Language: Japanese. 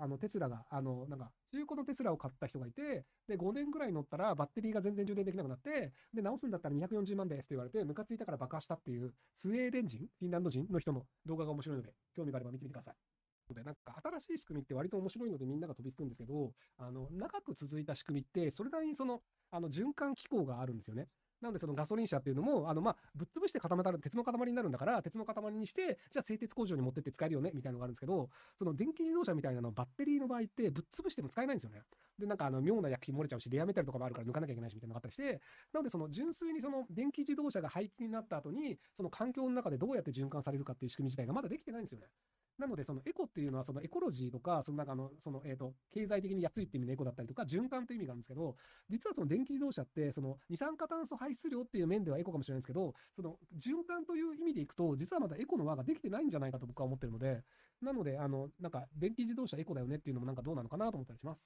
あのテスラが、あの、なんか、中古のテスラを買った人がいて、で、5年ぐらい乗ったらバッテリーが全然充電できなくなって、で、直すんだったら240万ですって言われて、ムカついたから爆破したっていう、スウェーデン人、フィンランド人の人の動画が面白いので、興味があれば見てみてください。で、なんか新しい仕組みって割と面白いのでみんなが飛びつくんですけど、あの、長く続いた仕組みって、それなりにその、あの、循環機構があるんですよね。なのでそのガソリン車っていうのも、あのまあ、ぶっ潰して固めたら鉄の塊になるんだから、鉄の塊にして、じゃあ製鉄工場に持ってって使えるよね、みたいなのがあるんですけど、その電気自動車みたいなのバッテリーの場合って、ぶっ潰しても使えないんですよね。で、なんかあの、妙な薬品漏れちゃうし、レアメタルとかもあるから抜かなきゃいけないし、みたいなのがあったりして、なのでその純粋にその電気自動車が廃棄になった後に、その環境の中でどうやって循環されるかっていう仕組み自体がまだできてないんですよね。なので、そのエコっていうのは、そのエコロジーとか、その中の、その、えっ、と、経済的に安いっていう意味のエコだったりとか、循環っていう意味があるんですけど、実はその電気自動車って、その二酸化炭素排出量っていう面ではエコかもしれないんですけど、その循環という意味でいくと、実はまだエコの輪ができてないんじゃないかと僕は思ってるので、なので、あの、なんか電気自動車エコだよねっていうのもなんかどうなのかなと思ったりします。